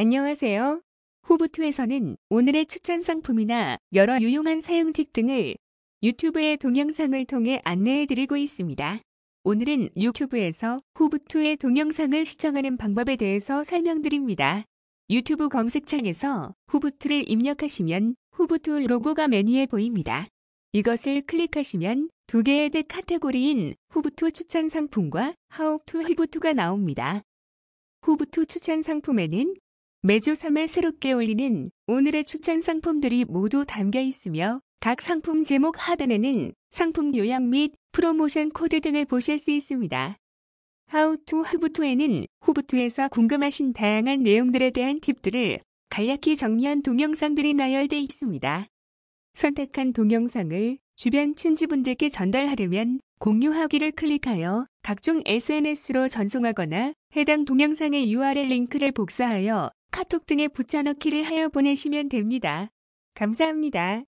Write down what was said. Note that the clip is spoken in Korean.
안녕하세요. 후부투에서는 오늘의 추천 상품이나 여러 유용한 사용 팁 등을 유튜브의 동영상을 통해 안내해드리고 있습니다. 오늘은 유튜브에서 후부투의 동영상을 시청하는 방법에 대해서 설명드립니다. 유튜브 검색창에서 후부투를 입력하시면 후부투 로고가 메뉴에 보입니다. 이것을 클릭하시면 두 개의 대 카테고리인 후부투 추천 상품과 하우투 후부투가 나옵니다. 후부투 추천 상품에는 매주 3회 새롭게 올리는 오늘의 추천 상품들이 모두 담겨 있으며 각 상품 제목 하단에는 상품 요약 및 프로모션 코드 등을 보실 수 있습니다. h o 하우투 후부투에는 후부투에서 궁금하신 다양한 내용들에 대한 팁들을 간략히 정리한 동영상들이 나열되어 있습니다. 선택한 동영상을 주변 친지분들께 전달하려면 공유하기를 클릭하여 각종 SNS로 전송하거나 해당 동영상의 URL 링크를 복사하여 카톡 등에 붙여넣기를 하여 보내시면 됩니다. 감사합니다.